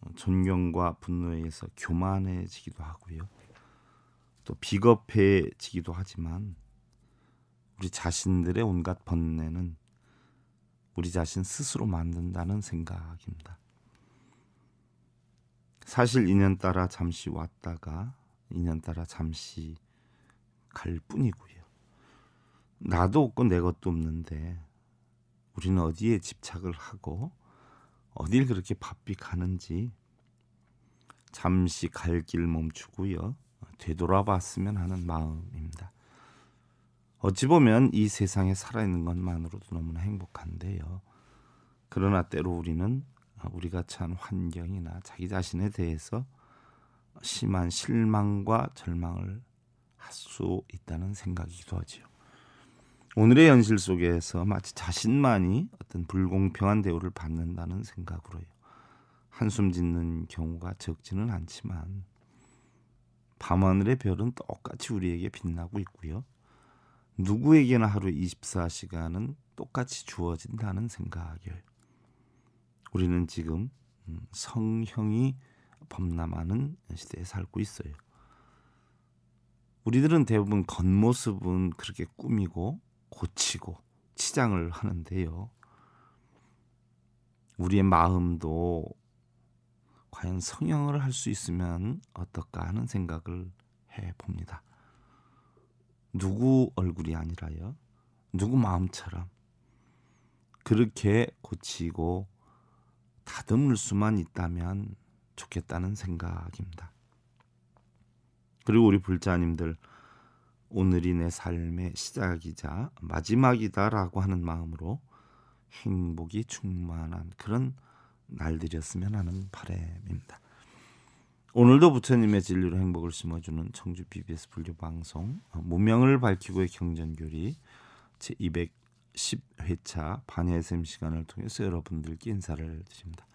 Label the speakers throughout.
Speaker 1: 어, 존경과 분노에 의해서 교만해지기도 하고요. 또 비겁해지기도 하지만 우리 자신들의 온갖 번뇌는 우리 자신 스스로 만든다는 생각입니다. 사실 인연따라 잠시 왔다가 인연따라 잠시 갈 뿐이고요. 나도 없고 내 것도 없는데 우리는 어디에 집착을 하고 어딜 그렇게 바삐 가는지 잠시 갈 길 멈추고요. 되돌아봤으면 하는 마음입니다. 어찌 보면 이 세상에 살아있는 것만으로도 너무나 행복한데요. 그러나 때로 우리는 아, 우리가 처한 환경이나 자기 자신에 대해서 심한 실망과 절망을 할 수 있다는 생각이기도 하지 오늘의 현실 속에서 마치 자신만이 어떤 불공평한 대우를 받는다는 생각으로요. 한숨 짓는 경우가 적지는 않지만 밤하늘의 별은 똑같이 우리에게 빛나고 있고요. 누구에게나 하루 24시간은 똑같이 주어진다는 생각을 우리는 지금 음, 성형이 범람하는 시대에 살고 있어요. 우리들은 대부분 겉모습은 그렇게 꾸미고 고치고 치장을 하는데요. 우리의 마음도 과연 성형을 할 수 있으면 어떨까 하는 생각을 해 봅니다. 누구 얼굴이 아니라요. 누구 마음처럼 그렇게 고치고 다듬을 수만 있다면 좋겠다는 생각입니다. 그리고 우리 불자님들 오늘이 내 삶의 시작이자 마지막이다라고 하는 마음으로 행복이 충만한 그런 날들이으면 하는 바램입니다. 오늘도 부처님의 진리로 행복을 심어주는 청주 BBS 불교 방송 무명을 어, 밝히고의 경전교리 제 210회차 반야쌤 시간을 통해서 여러분들께 인사를 드립니다.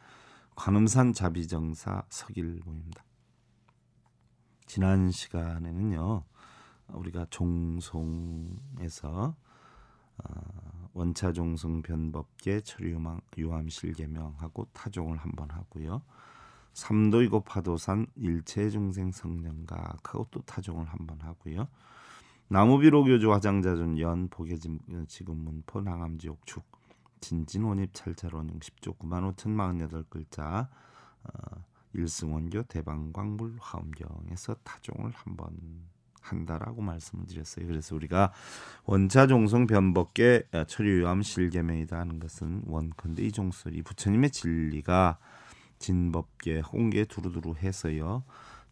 Speaker 1: 관음산 자비정사 석일모입니다. 지난 시간에는요 우리가 종송에서 어, 원차종승 변법계 철유망 유암실 계명하고 타종을 한번 하고요. 삼도이고 파도산 일체중생 성령각하고 또 타종을 한번 하고요. 나무비로 교주 화장자존 연 보계진 지금문 포낭암지옥 축 진진원입 찰찰원용 10조 9만 5천 48글자 어, 일승원교 대방광물 화엄경에서 타종을 한번 한다라고 말씀을 드렸어요. 그래서 우리가 원자종성 변법계 철유암 실계명이다 하는 것은 원컨대 이종설이 부처님의 진리가 진법계 홍계 두루두루 해서요.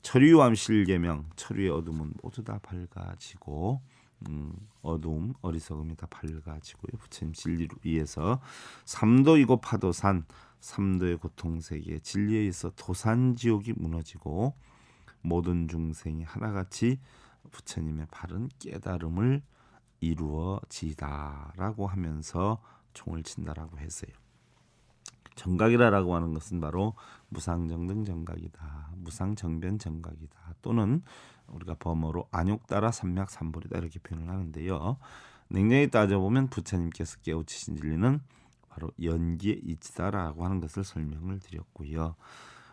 Speaker 1: 철유암 실계명 철유의 어둠은 모두 다 밝아지고 음, 어둠 어리석음이 다 밝아지고요. 부처님 진리로 의해서 삼도이고 파도산 삼도의 고통 세계 진리에 있어 도산 지옥이 무너지고 모든 중생이 하나같이 부처님의 바른 깨달음을 이루어지다라고 하면서 총을 친다라고 했어요. 정각이라라고 하는 것은 바로 무상정등 정각이다, 무상정변 정각이다, 또는 우리가 범어로 안욕따라 삼맥삼볼이다 이렇게 표현을 하는데요. 냉정히 따져보면 부처님께서 깨우치신 진리는 바로 연기의 이치다라고 하는 것을 설명을 드렸고요.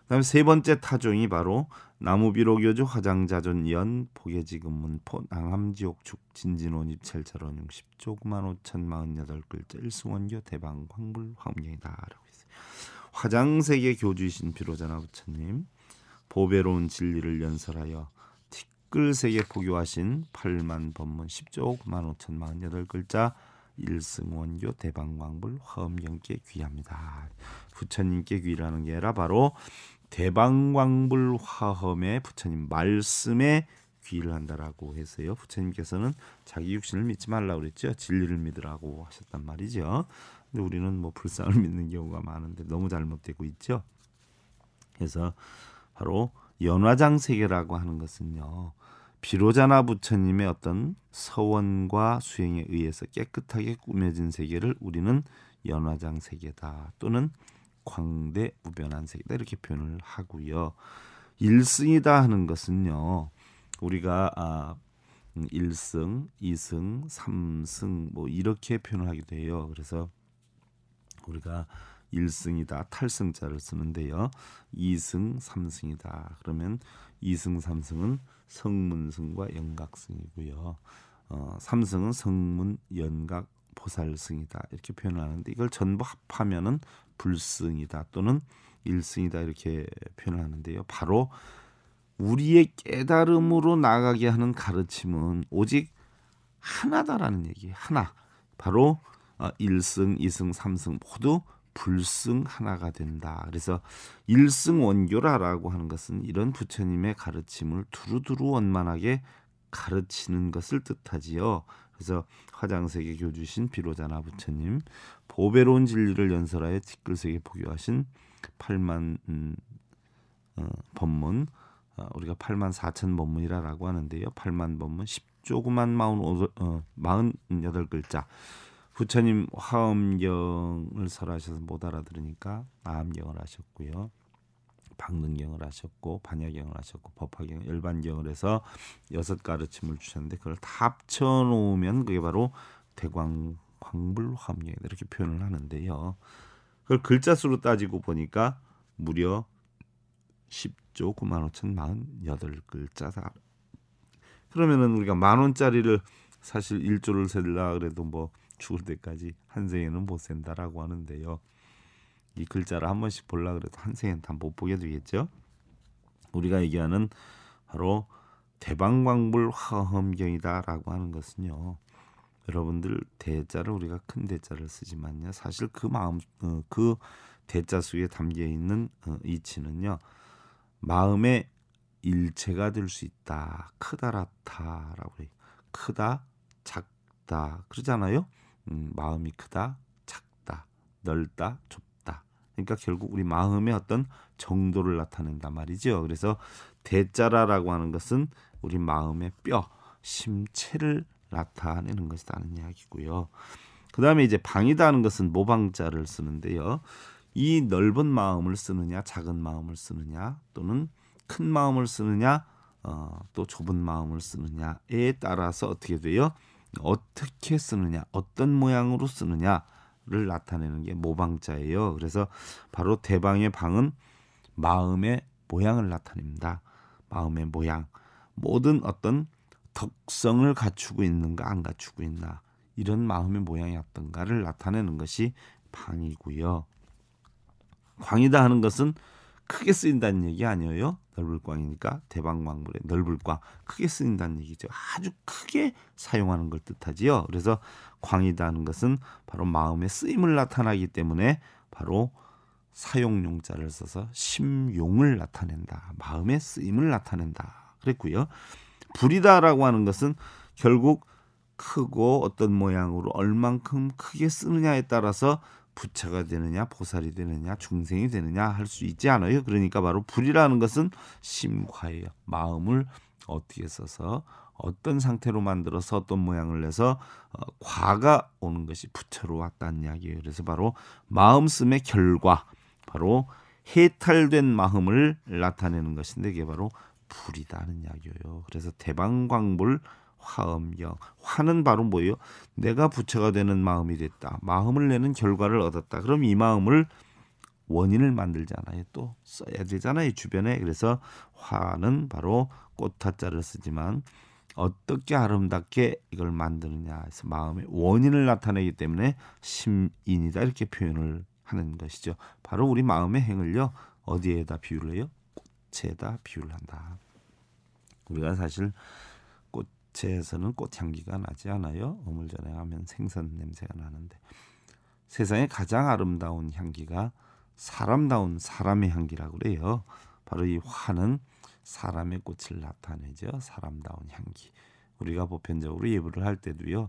Speaker 1: 그다음에 세 번째 타종이 바로 나무비로교주 화장자존연 보계지금문포 낭암지옥축 진진원입 철철원 육십 조 9만 오천 여덟 글자 일승원교 대방 황불 황명이다라고 있어요. 화장세계 교주이신 비로자나 부처님 보배로운 진리를 연설하여 티끌세계 포교하신 8만 법문 1조 9만 5천 48글자 일승원교 대방광불 화엄경께 귀합니다. 부처님께 귀라는 게 아니라 바로 대방광불 화엄의 부처님 말씀에 귀를 한다라고 해서요. 부처님께서는 자기 육신을 믿지 말라 그랬죠. 진리를 믿으라고 하셨단 말이죠. 근데 우리는 뭐 불상을 믿는 경우가 많은데 너무 잘못되고 있죠. 그래서 바로 연화장 세계라고 하는 것은요. 비로자나 부처님의 어떤 서원과 수행에 의해서 깨끗하게 꾸며진 세계를 우리는 연화장 세계다 또는 광대 무변한 세계다 이렇게 표현을 하고요. 일승이다 하는 것은요. 우리가 아 1승, 음, 2승, 3승 뭐 이렇게 표현을 하기도 요 그래서 우리가 1승이다 탈승자를 쓰는데요. 2승, 3승이다. 그러면 2승, 3승은 성문승과 연각승이고요. 어, 3승은 성문, 연각, 보살승이다. 이렇게 표현 하는데 이걸 전부 합하면은 불승이다 또는 일승이다 이렇게 표현 하는데요. 바로 우리의 깨달음으로 나가게 하는 가르침은 오직 하나다라는 얘기 하나 바로 어, 일승이승삼승 모두 불승 하나가 된다. 그래서 일승 원교라라고 하는 것은 이런 부처님의 가르침을 두루두루 원만하게 가르치는 것을 뜻하지요. 그래서 화장색에 교주신 비로자나 부처님, 보배로운 진리를 연설하여 티끌색에 포교하신 8만 음, 어, 법문, 어, 우리가 8만 4천 법문이라고 하는데요. 8만 법문 1 0조그만 마흔오, 어, 48글자. 부처님 화엄경을 설하셔서 못 알아들으니까 암경을 하셨고요. 박능경을 하셨고 반야경을 하셨고 법화경, 열반경을 해서 여섯 가르침을 주셨는데 그걸 다 합쳐 놓으면 그게 바로 대광 광불화합령 이렇게 표현을 하는데요. 그걸 글자 수로 따지고 보니까 무려 10조 9만 5천 48글자다. 그러면은 우리가 만 원짜리를 사실 1조를 세려 그래도 뭐 죽을 때까지 한 생에는 못 센다라고 하는데요. 이 글자를 한 번씩 볼라 그래도 한생엔 다못 보게 되겠죠. 우리가 얘기하는 바로 대방광불 화엄경이다라고 하는 것은요. 여러분들 대자를 우리가 큰 대자를 쓰지만요. 사실 그 마음 어, 그 대자 속에 담겨 있는 어, 이치는요. 마음의 일체가 될 수 있다. 크다라타라고 해요. 크다, 작다. 그러잖아요. 음, 마음이 크다, 작다, 넓다, 좁다. 그러니까 결국 우리 마음의 어떤 정도를 나타낸단 말이죠. 그래서 대자라라고 하는 것은 우리 마음의 뼈, 심체를 나타내는 것이라는 이야기고요. 그 다음에 이제 방이다는 것은 모방자를 쓰는데요. 이 넓은 마음을 쓰느냐, 작은 마음을 쓰느냐, 또는 큰 마음을 쓰느냐, 어, 또 좁은 마음을 쓰느냐에 따라서 어떻게 돼요? 어떻게 쓰느냐, 어떤 모양으로 쓰느냐, 를 나타내는 게 모방자예요. 그래서 바로 대방의 방은 마음의 모양을 나타냅니다. 마음의 모양. 모든 어떤 덕성을 갖추고 있는가 안 갖추고 있나 이런 마음의 모양이 어떤가를 나타내는 것이 방이고요. 광이다 하는 것은 크게 쓰인다는 얘기 아니에요? 넓을 광이니까 대방광물의 넓을 광 크게 쓰인다는 얘기죠. 아주 크게 사용하는 걸 뜻하지요. 그래서 광이라는 것은 바로 마음의 쓰임을 나타나기 때문에 바로 사용용자를 써서 심용을 나타낸다. 마음의 쓰임을 나타낸다. 그랬고요. 불이다라고 하는 것은 결국 크고 어떤 모양으로 얼만큼 크게 쓰느냐에 따라서 부처가 되느냐 보살이 되느냐 중생이 되느냐 할 수 있지 않아요. 그러니까 바로 불이라는 것은 심화예요 마음을 어떻게 써서 어떤 상태로 만들어서 어떤 모양을 내서 어, 과가 오는 것이 부처로 왔다는 이야기예요. 그래서 바로 마음씀의 결과 바로 해탈된 마음을 나타내는 것인데 이게 바로 불이다는 이야기예요. 그래서 대방광불 화음경. 화는 바로 뭐예요? 내가 부처가 되는 마음이 됐다. 마음을 내는 결과를 얻었다. 그럼 이 마음을 원인을 만들잖아요. 또 써야 되잖아요. 주변에. 그래서 화는 바로 꽃화자를 쓰지만 어떻게 아름답게 이걸 만드느냐 해서 마음의 원인을 나타내기 때문에 심인이다 이렇게 표현을 하는 것이죠. 바로 우리 마음의 행을요 어디에다 비유를 해요? 꽃에다 비유를 한다. 우리가 사실 야채에서는 꽃향기가 나지 않아요. 어물전에 하면 생선 냄새가 나는데 세상에 가장 아름다운 향기가 사람다운 사람의 향기라고 그래요. 바로 이 화는 사람의 꽃을 나타내죠. 사람다운 향기. 우리가 보편적으로 예불을 할 때도요.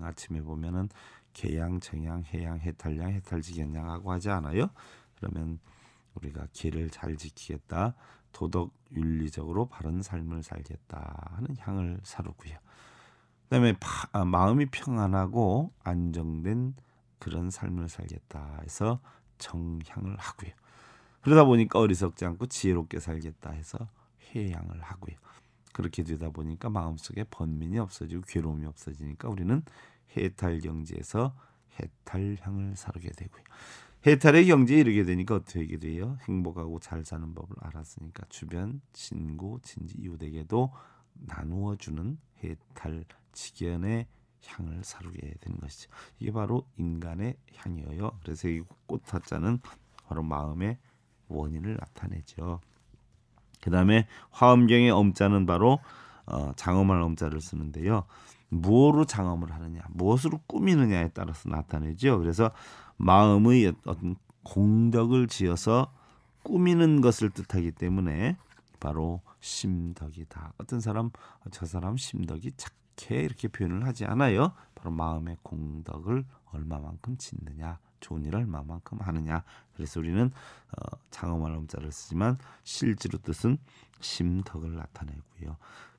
Speaker 1: 아침에 보면은 개양, 정양, 해양, 해탈양, 해탈지견양 하고 하지 않아요? 그러면 우리가 개를 잘 지키겠다. 도덕 윤리적으로 바른 삶을 살겠다 하는 향을 사르고요. 그다음에 파, 아, 마음이 평안하고 안정된 그런 삶을 살겠다 해서 정향을 하고요. 그러다 보니까 어리석지 않고 지혜롭게 살겠다 해서 해양을 하고요. 그렇게 되다 보니까 마음속에 번민이 없어지고 괴로움이 없어지니까 우리는 해탈 경지에서 해탈향을 사르게 되고요. 해탈의 경지에 이르게 되니까 어떻게 돼요? 행복하고 잘 사는 법을 알았으니까 주변 친구, 친지 이웃에게도 나누어 주는 해탈 직연의 향을 사루게 되는 것이죠. 이게 바로 인간의 향이에요. 그래서 이 꽃화자는 바로 마음의 원인을 나타내죠. 그 다음에 화엄경의 엄자는 바로 어, 장엄할 엄자를 쓰는데요. 무엇으로 장엄을 하느냐, 무엇으로 꾸미느냐에 따라서 나타내죠. 그래서 마음의 어떤 공덕을 지어서 꾸미는 것을 뜻하기 때문에 바로 심덕이다. 어떤 사람 저 사람 심덕이 착해 이렇게 표현을 하지 않아요. 바로 마음의 공덕을 얼마만큼 짓느냐, 좋은 일을 얼마만큼 하느냐. 그래서 우리는 어, 장엄할 음자를 쓰지만 실제로 뜻은 심덕을 나타내고요.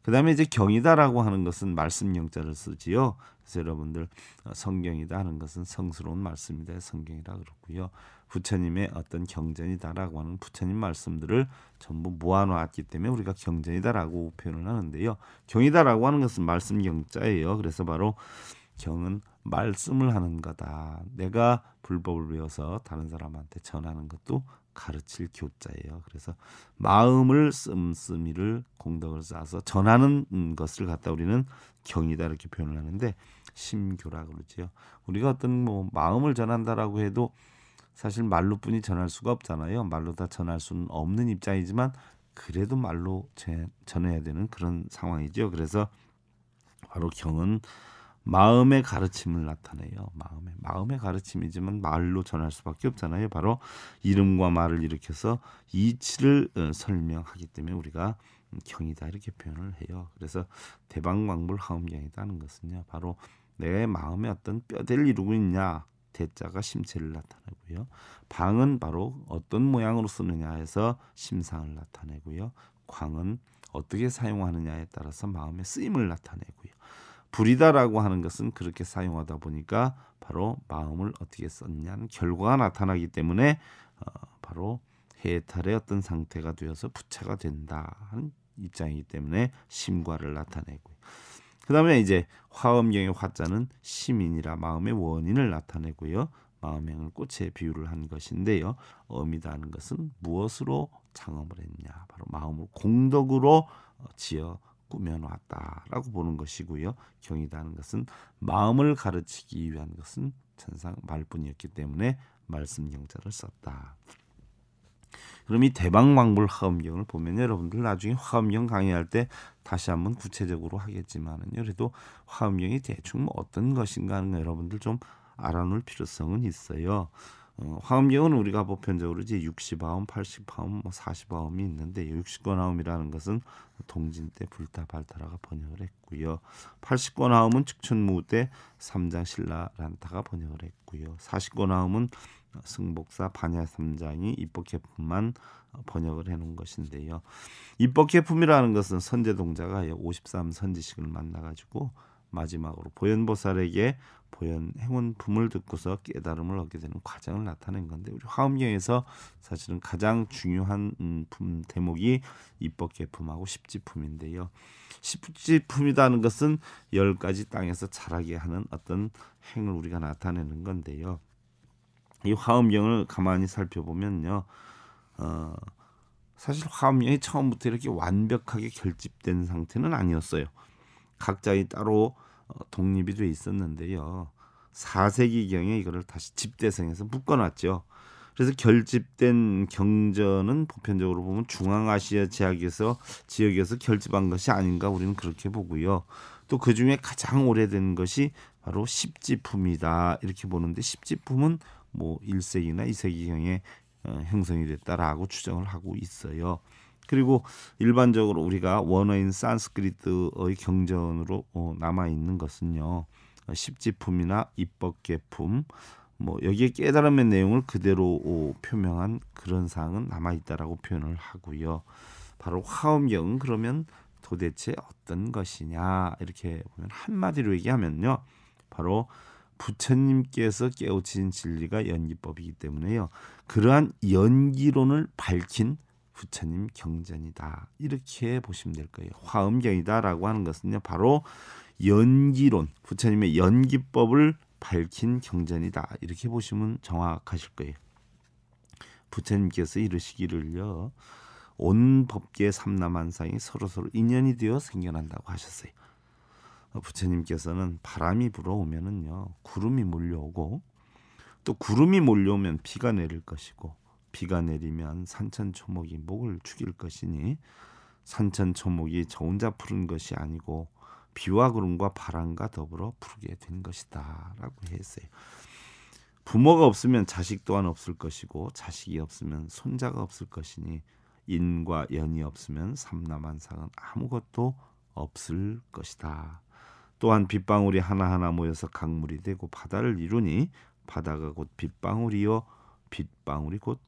Speaker 1: 그다음에 이제 경이다라고 하는 것은 말씀 영자를 쓰지요. 그래서 여러분들 어, 성경이다 하는 것은 성스러운 말씀이다 성경이라 그렇고요. 부처님의 어떤 경전이다라고 하는 부처님 말씀들을 전부 모아놓았기 때문에 우리가 경전이다라고 표현을 하는데요. 경이다라고 하는 것은 말씀 경자예요. 그래서 바로 경은 말씀을 하는 거다. 내가 불법을 배워서 다른 사람한테 전하는 것도 가르칠 교자예요. 그래서 마음을 씀씀이를 공덕을 쌓아서 전하는 것을 갖다 우리는 경이다 이렇게 표현을 하는데 심교라 그러지요. 우리가 어떤 뭐 마음을 전한다라고 해도 사실 말로뿐이 전할 수가 없잖아요. 말로 다 전할 수는 없는 입장이지만 그래도 말로 전해야 되는 그런 상황이죠. 그래서 바로 경은 마음의 가르침을 나타내요. 마음의 마음의 가르침이지만 말로 전할 수밖에 없잖아요. 바로 이름과 말을 일으켜서 이치를 어, 설명하기 때문에 우리가 음, 경이다 이렇게 표현을 해요. 그래서 대방광불 하음경이라는 것은요, 바로 내 마음의 어떤 뼈대를 이루고 있냐 대자가 심체를 나타내고요. 방은 바로 어떤 모양으로 쓰느냐 에서 심상을 나타내고요. 광은 어떻게 사용하느냐에 따라서 마음의 쓰임을 나타내고요. 불이다라고 하는 것은 그렇게 사용하다 보니까 바로 마음을 어떻게 썼냐는 결과가 나타나기 때문에 어, 바로 해탈의 어떤 상태가 되어서 부채가 된다 는 입장이기 때문에 심과를 나타내고그 다음에 이제 화엄경의 화자는 시민이라 마음의 원인을 나타내고요. 마음의 꽃에 비유를 한 것인데요. 어미다는 것은 무엇으로 창업을 했냐? 바로 마음을 공덕으로 어, 지어 꾸며놨다라고 보는 것이고요. 경이다는 것은 마음을 가르치기 위한 것은 천상 말뿐이었기 때문에 말씀 경자를 썼다. 그럼 이 대방망불 화엄경을 보면 여러분들 나중에 화엄경 강의할 때 다시 한번 구체적으로 하겠지만은 그래도 화엄경이 대충 뭐 어떤 것인가 하는 여러분들 좀 알아놓을 필요성은 있어요. 어, 화음경은 우리가 보편적으로 이제 60화음, 80화음, 뭐 40화음이 있는데 60권화음이라는 것은 동진 때 불타 발타라가 번역을 했고요. 80권화음은 측춘무 대 삼장 신라란타가 번역을 했고요. 40권화음은 승복사 반야삼장이 입법개품만 번역을 해놓은 것인데요. 입법개품이라는 것은 선제동자가 53선지식을 만나가지고 마지막으로 보현보살에게 보현 행운 품을 듣고서 깨달음을 얻게 되는 과정을 나타낸 건데 우리 화엄경에서 사실은 가장 중요한 음, 품 대목이 입법개품하고 십지품인데요. 십지품이라는 것은 열 가지 땅에서 자라게 하는 어떤 행을 우리가 나타내는 건데요. 이 화엄경을 가만히 살펴보면요. 어, 사실 화엄경이 처음부터 이렇게 완벽하게 결집된 상태는 아니었어요. 각자의 따로 어, 독립이 돼 있었는데요. 4세기경에 이거를 다시 집대성에서 묶어놨죠. 그래서 결집된 경전은 보편적으로 보면 중앙아시아 지역에서 지역에서 결집한 것이 아닌가 우리는 그렇게 보고요. 또그 중에 가장 오래된 것이 바로 십지품이다 이렇게 보는데 십지품은 뭐 1세기나 2세기경에 어, 형성이 됐다라고 추정을 하고 있어요. 그리고 일반적으로 우리가 원어인 산스크리트의 경전으로 어, 남아 있는 것은요. 십지품이나 입법계품 뭐 여기에 깨달음의 내용을 그대로 어, 표명한 그런 사항은 남아 있다라고 표현을 하고요. 바로 화엄경은 그러면 도대체 어떤 것이냐 이렇게 보면 한마디로 얘기하면요. 바로 부처님께서 깨우친 진리가 연기법이기 때문에요. 그러한 연기론을 밝힌 부처님 경전이다 이렇게 보시면 될 거예요. 화엄경이다라고 하는 것은요 바로 연기론 부처님의 연기법을 밝힌 경전이다 이렇게 보시면 정확하실 거예요. 부처님께서 이르시기를요 온 법계 삼남한상이 서로서로 인연이 되어 생겨난다고 하셨어요. 부처님께서는 바람이 불어오면은요 구름이 몰려오고 또 구름이 몰려오면 비가 내릴 것이고 비가 내리면 산천 초목이 목을 죽일 것이니 산천 초목이 저 혼자 푸른 것이 아니고 비와 구름과 바람과 더불어 푸르게 된 것이다라고 했어요. 부모가 없으면 자식 또한 없을 것이고 자식이 없으면 손자가 없을 것이니 인과 연이 없으면 삼남한상은 아무것도 없을 것이다. 또한 빗방울이 하나하나 모여서 강물이 되고 바다를 이루니 바다가 곧 빗방울이요 빗방울이 곧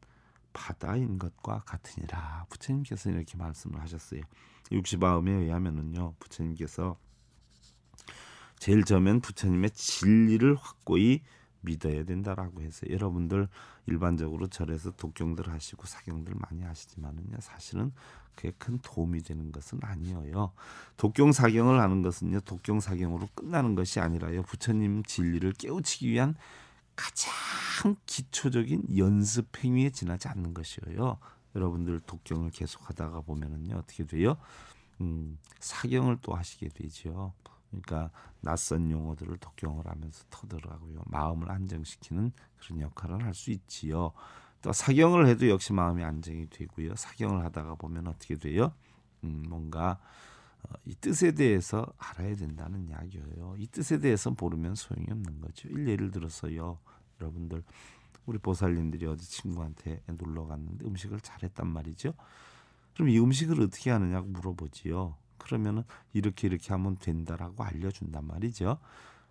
Speaker 1: 바다인 것과 같으니라 부처님께서 이렇게 말씀을 하셨어요. 육시마음에 의하면은요 부처님께서 제일 처음엔 부처님의 진리를 확고히 믿어야 된다라고 해서 여러분들 일반적으로 절에서 독경들 하시고 사경들 많이 하시지만은요 사실은 그게 큰 도움이 되는 것은 아니어요 독경 사경을 하는 것은요 독경 사경으로 끝나는 것이 아니라요 부처님 진리를 깨우치기 위한 가장 기초적인 연습 행위에 지나지 않는 것이에요. 여러분들 독경을 계속하다가 보면은요 어떻게 돼요? 음, 사경을 또 하시게 되죠. 그러니까 낯선 용어들을 독경을 하면서 터들어고요 마음을 안정시키는 그런 역할을 할 수 있지요. 또 사경을 해도 역시 마음이 안정이 되고요. 사경을 하다가 보면 어떻게 돼요? 음, 뭔가 어, 이 뜻에 대해서 알아야 된다는 이야기예요. 이 뜻에 대해서 모르면 소용이 없는 거죠. 예를 들어서요. 여러분들 우리 보살님들이 어디 친구한테 놀러 갔는데 음식을 잘했단 말이죠. 그럼 이 음식을 어떻게 하느냐고 물어보지요. 그러면은 이렇게 이렇게 하면 된다라고 알려준단 말이죠.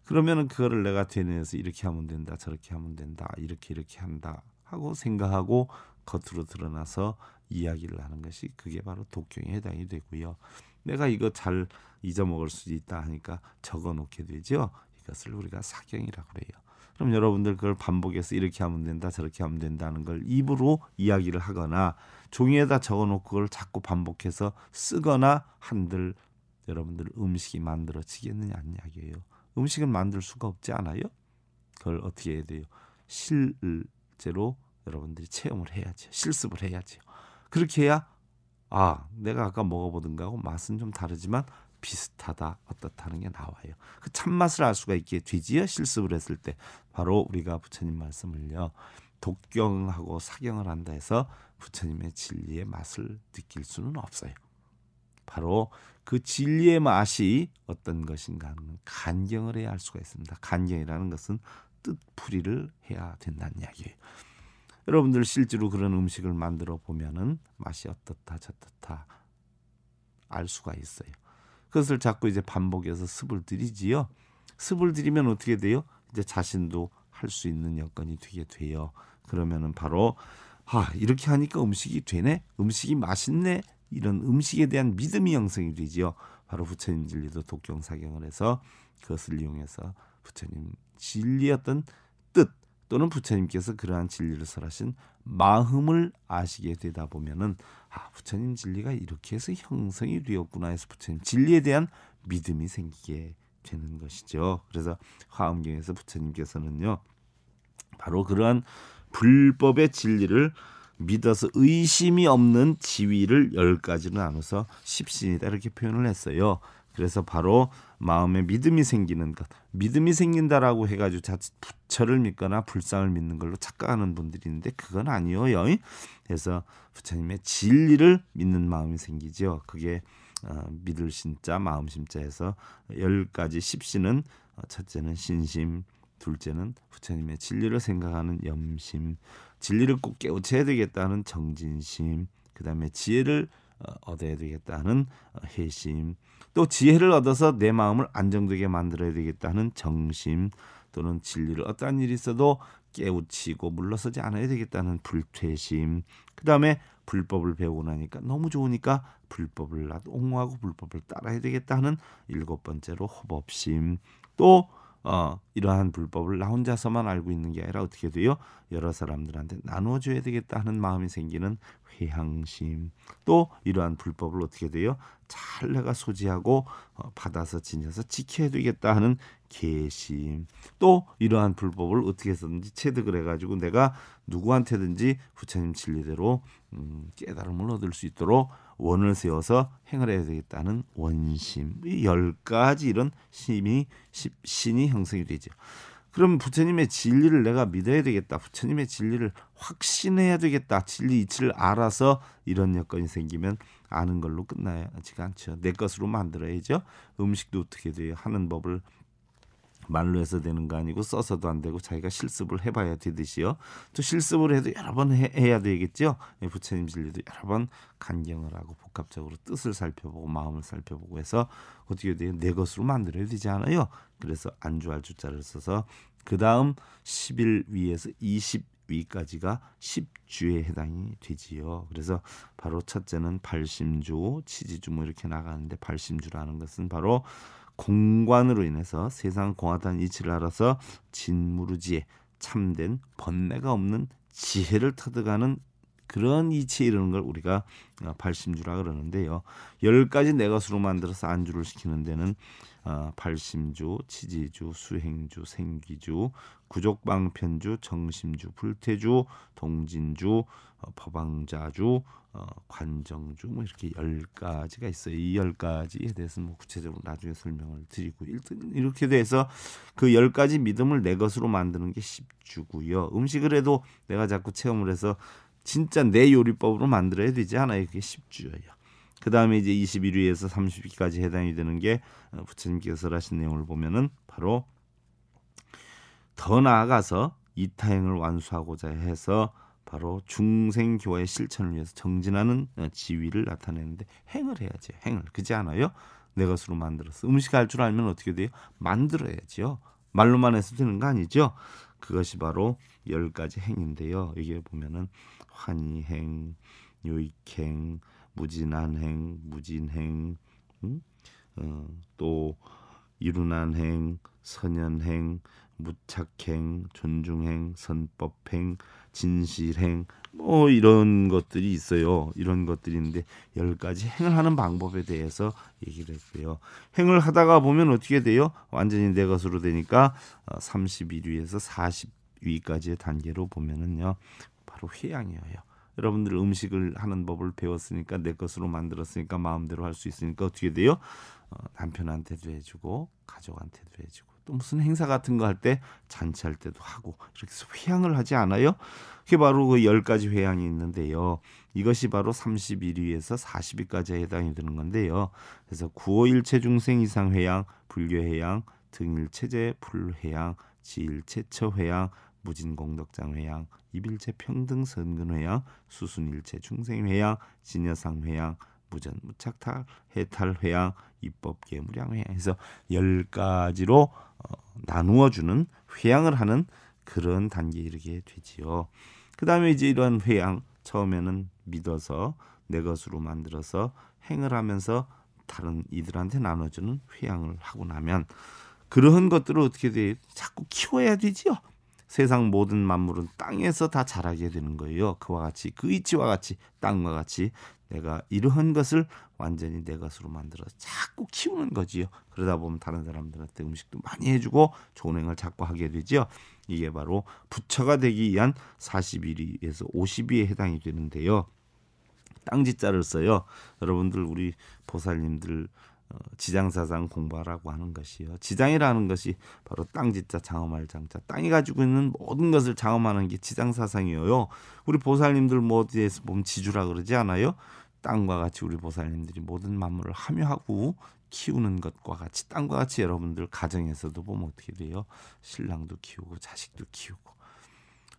Speaker 1: 그러면은 그거를 내가 되뇌해서 이렇게 하면 된다, 저렇게 하면 된다, 이렇게 이렇게 한다 하고 생각하고 겉으로 드러나서 이야기를 하는 것이 그게 바로 독경에 해당이 되고요. 내가 이거 잘 잊어먹을 수 있다 하니까 적어놓게 되죠. 이것을 우리가 사경이라고 그래요. 그럼 여러분들 그걸 반복해서 이렇게 하면 된다 저렇게 하면 된다는 걸 입으로 이야기를 하거나 종이에다 적어놓고 그걸 자꾸 반복해서 쓰거나 한들 여러분들 음식이 만들어지겠느냐는 이야기예요. 음식은 만들 수가 없지 않아요? 그걸 어떻게 해야 돼요? 실제로 여러분들이 체험을 해야죠. 실습을 해야죠. 그렇게 해야 아 내가 아까 먹어보던 거하고 맛은 좀 다르지만 비슷하다 어떻다는 게 나와요. 그 참맛을 알 수가 있기에뒤지요 실습을 했을 때 바로 우리가 부처님 말씀을요. 독경하고 사경을 한다 해서 부처님의 진리의 맛을 느낄 수는 없어요. 바로 그 진리의 맛이 어떤 것인가 하는 간경을 해야 할 수가 있습니다. 간경이라는 것은 뜻풀이를 해야 된다는 이야기예요. 여러분들 실제로 그런 음식을 만들어 보면은 맛이 어떻다 저떻다 알 수가 있어요. 그것을 자꾸 이제 반복해서 습을 들이지요. 습을 들이면 어떻게 돼요? 이제 자신도 할 수 있는 여건이 되게 돼요. 그러면은 바로 아 이렇게 하니까 음식이 되네, 음식이 맛있네 이런 음식에 대한 믿음이 형성이 되지요. 바로 부처님 진리도 독경사경을 해서 그것을 이용해서 부처님 진리였던 또는 부처님께서 그러한 진리를 설하신 마음을 아시게 되다 보면은 아 부처님 진리가 이렇게 해서 형성이 되었구나 해서 부처님 진리에 대한 믿음이 생기게 되는 것이죠. 그래서 화엄경에서 부처님께서는요 바로 그러한 불법의 진리를 믿어서 의심이 없는 지위를 열 가지로 나눠서 십신이다 이렇게 표현을 했어요. 그래서 바로 마음에 믿음이 생기는 것. 믿음이 생긴다라고 해가지고 자칫 부처를 믿거나 불상을 믿는 걸로 착각하는 분들이 있는데 그건 아니에요. 그래서 부처님의 진리를 믿는 마음이 생기죠 그게 어, 믿을 신자 마음 심자에서 열 가지 십신은 어, 첫째는 신심, 둘째는 부처님의 진리를 생각하는 염심, 진리를 꼭 깨우쳐야 되겠다는 정진심, 그 다음에 지혜를 어, 얻어야 되겠다는 어, 회심, 또 지혜를 얻어서 내 마음을 안정되게 만들어야 되겠다는 정심, 또는 진리를 어떠한 일이 있어도 깨우치고 물러서지 않아야 되겠다는 불퇴심, 그 다음에 불법을 배우고 나니까 너무 좋으니까 불법을 나도 옹호하고 불법을 따라야 되겠다 는 일곱 번째로 허법심또 어, 이러한 불법을 나 혼자서만 알고 있는 게 아니라 어떻게 돼요? 여러 사람들한테 나눠줘야 되겠다 하는 마음이 생기는 회향심. 또 이러한 불법을 어떻게 돼요? 잘 내가 소지하고 어, 받아서 지녀서 지켜야 되겠다 하는 계심또 이러한 불법을 어떻게 해서든지 체득을 해가지고 내가 누구한테든지 부처님 진리대로 음, 깨달음을 얻을 수 있도록 원을 세워서 행을 해야 되겠다는 원심 이열 가지 이런 심이 신이 형성이 되죠. 그럼 부처님의 진리를 내가 믿어야 되겠다. 부처님의 진리를 확신해야 되겠다. 진리 이치를 알아서 이런 여건이 생기면 아는 걸로 끝나지가 않죠. 내 것으로 만들어야죠. 음식도 어떻게 돼요? 하는 법을 말로 해서 되는 거 아니고 써서도 안 되고 자기가 실습을 해봐야 되듯이요. 또 실습을 해도 여러 번 해, 야 되겠죠. 예, 부처님 진리도 여러 번 간경을 하고 복합적으로 뜻을 살펴보고 마음을 살펴보고 해서 어떻게 돼요? 내 것으로 만들어야 되지 않아요. 그래서 안주할 주자를 써서 그 다음 10일 위에서 20 위까지가 10주에 해당이 되지요. 그래서 바로 첫째는 발심주, 치지주 뭐 이렇게 나가는데 발심주라는 것은 바로 공관으로 인해서 세상 공화당 이치를 알아서 진무르지에 참된 번뇌가 없는 지혜를 터득하는 그런 이치에 이르는 걸 우리가 어, 발심주라 그러는데요. 열 가지 내것으로 만들어서 안주를 시키는 데는 어, 발심주, 치지주, 수행주, 생기주, 구족방편주, 정심주, 불태주, 동진주, 어, 법왕자주, 어, 관정주 뭐 이렇게 열 가지가 있어요. 이 열 가지에 대해서는 뭐 구체적으로 나중에 설명을 드리고 일단 이렇게 돼서 그 열 가지 믿음을 내 것으로 만드는 게 십주고요. 음식을 해도 내가 자꾸 체험을 해서 진짜 내 요리법으로 만들어야 되지 않아요. 그게 10주예요. 그 다음에 이제 21위에서 30위까지 해당이 되는 게 어, 부처님께서 하신 내용을 보면은 바로 더 나아가서 이타행을 완수하고자 해서 바로 중생교의 실천을 위해서 정진하는 어, 지위를 나타내는데 행을 해야지 행을 그지 않아요? 내 것으로 만들었어 음식 할줄 알면 어떻게 돼요? 만들어야지요 말로만 해서 되는 거 아니죠? 그것이 바로 열 가지 행인데요. 이게 보면은 환희행, 유익행, 무진한행, 무진행, 음? 어, 또 이룬한행, 선연행, 무착행, 존중행, 선법행, 진실행, 뭐 이런 것들이 있어요. 이런 것들인데 열 가지 행을 하는 방법에 대해서 얘기를 했고요. 행을 하다가 보면 어떻게 돼요? 완전히 내 것으로 되니까 31위에서 어, 40위까지의 단계로 보면은요. 바로 회양이에요. 여러분들 음식을 하는 법을 배웠으니까 내 것으로 만들었으니까 마음대로 할 수 있으니까 어떻게 돼요? 어, 남편한테도 해주고 가족한테도 해주고 또 무슨 행사 같은 거 할 때 잔치할 때도 하고 이렇게 해서 회향을 하지 않아요? 그게 바로 그 열가지 회향이 있는데요. 이것이 바로 31위에서 40위까지에 해당이 되는 건데요. 그래서 구호일체 중생 이상 회향, 불교 회향, 등일체제 불회향, 지일체처 회향, 무진공덕장 회향, 이빌체 평등 선근 회향, 수순일체 중생 회향, 진여상 회향, 무전 무착탈 해탈 회향, 입법 계무량 회향 해서 10가지로 어, 나누어 주는 회양을 하는 그런 단계에 이르게 되지요. 그다음에 이제 이러한 회양 처음에는 믿어서 내 것으로 만들어서 행을 하면서 다른 이들한테 나눠주는 회양을 하고 나면 그러한 것들을 어떻게 돼 자꾸 키워야 되지요. 세상 모든 만물은 땅에서 다 자라게 되는 거예요. 그와 같이 그 이치와 같이 땅과 같이 내가 이러한 것을 완전히 내 것으로 만들어 자꾸 키우는 거지요. 그러다 보면 다른 사람들한테 음식도 많이 해주고 좋은 행을 자꾸 하게 되지요. 이게 바로 부처가 되기 위한 40일에서 50일에 해당이 되는데요. 땅지자를 써요. 여러분들 우리 보살님들 어, 지장사상 공부하라고 하는 것이요. 지장이라는 것이 바로 땅짓자 장엄할 장자. 땅이 가지고 있는 모든 것을 장엄하는 게 지장사상이에요. 우리 보살님들 뭐어에서 보면 지주라 그러지 않아요? 땅과 같이 우리 보살님들이 모든 만물을 함유하고 키우는 것과 같이 땅과 같이 여러분들 가정에서도 보면 어떻게 돼요? 신랑도 키우고 자식도 키우고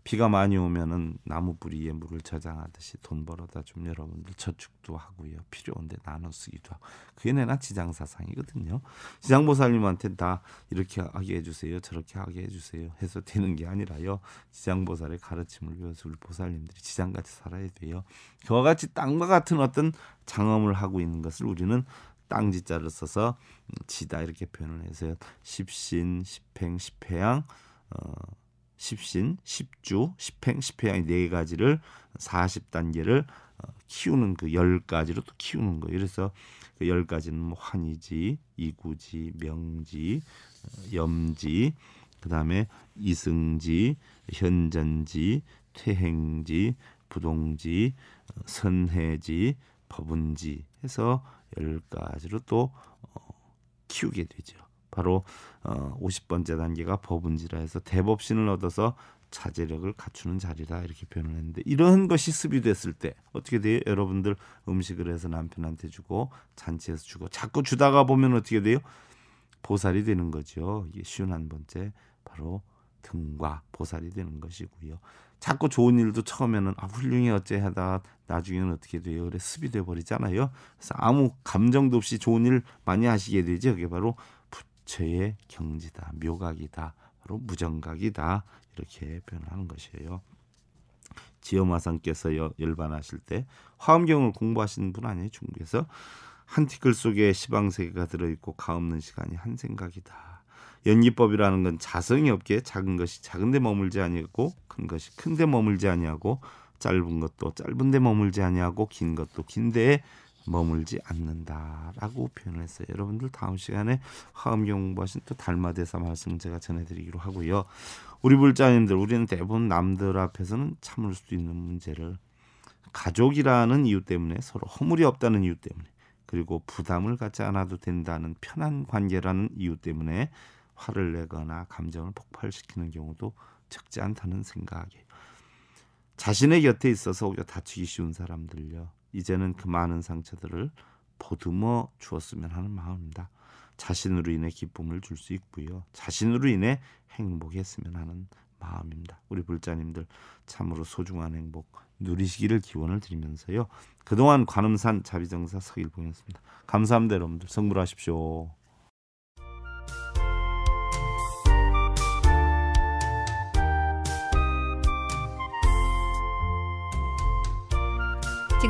Speaker 1: 비가 많이 오면은 나무 뿌리에 물을 저장하듯이 돈 벌어다 좀 여러분들 저축도 하고요. 필요한데 나눠 쓰기도 하고. 그게 내나 지장사상이거든요. 지장보살님한테 다 이렇게 하게 해주세요. 저렇게 하게 해주세요. 해서 되는 게 아니라요. 지장보살의 가르침을 위해서 우리 보살님들이 지장같이 살아야 돼요. 그와 같이 땅과 같은 어떤 장엄을 하고 있는 것을 우리는 땅지자를 써서 지다 이렇게 표현을 해서 요 십신, 십행, 십해양 어, 십신, 십주, 십행, 십회양 네 가지를 사십 단계를 어, 키우는 그 열가지로 또 키우는 거예요. 그래서 그 열가지는 뭐 환이지, 이구지, 명지, 어, 염지, 그다음에 이승지, 현전지, 퇴행지, 부동지, 어, 선해지, 법운지 해서 열가지로 또 키우게 되죠. 바로 어 50번째 단계가 법운지라 해서 대법신을 얻어서 자제력을 갖추는 자리다 이렇게 표현을 했는데 이런 것이 습유됐을 때 어떻게 돼요? 여러분들 음식을 해서 남편한테 주고 잔치해서 주고 자꾸 주다가 보면 어떻게 돼요? 보살이 되는 거죠. 이게 쉬운 한 번째 바로 등과 보살이 되는 것이고요. 자꾸 좋은 일도 처음에는 아 훌륭해 어째 하다 나중에는 어떻게 돼요? 그래 습이 돼 버리잖아요. 그래서 아무 감정도 없이 좋은 일 많이 하시게 되죠. 그게 바로 부처의 경지다, 묘각이다, 바로 무정각이다 이렇게 표현하는 것이에요. 지엄화상께서 열반하실 때 화엄경을 공부하시는 분 아니에요 중국에서 한 티끌 속에 시방세계가 들어있고 가없는 시간이 한 생각이다. 연기법이라는 건 자성이 없기 작은 것이 작은데 머물지 아니하고 큰 것이 큰 데 머물지 아니하고 짧은 것도 짧은데 머물지 아니하고 긴 것도 긴데 머물지 않는다라고 표현을 했어요. 여러분들 다음 시간에 화음경 공부신또 달마대사 말씀 제가 전해드리기로 하고요. 우리 불자님들 우리는 대부분 남들 앞에서는 참을 수 있는 문제를 가족이라는 이유 때문에 서로 허물이 없다는 이유 때문에 그리고 부담을 갖지 않아도 된다는 편한 관계라는 이유 때문에 화를 내거나 감정을 폭발시키는 경우도 적지 않다는 생각이에요. 자신의 곁에 있어서 오히려 다치기 쉬운 사람들요. 이제는 그 많은 상처들을 보듬어 주었으면 하는 마음입니다. 자신으로 인해 기쁨을 줄 수 있고요. 자신으로 인해 행복했으면 하는 마음입니다. 우리 불자님들 참으로 소중한 행복 누리시기를 기원을 드리면서요. 그동안 관음산 자비정사 서일봉이었습니다. 감사합니다 여러분들. 성불하십시오.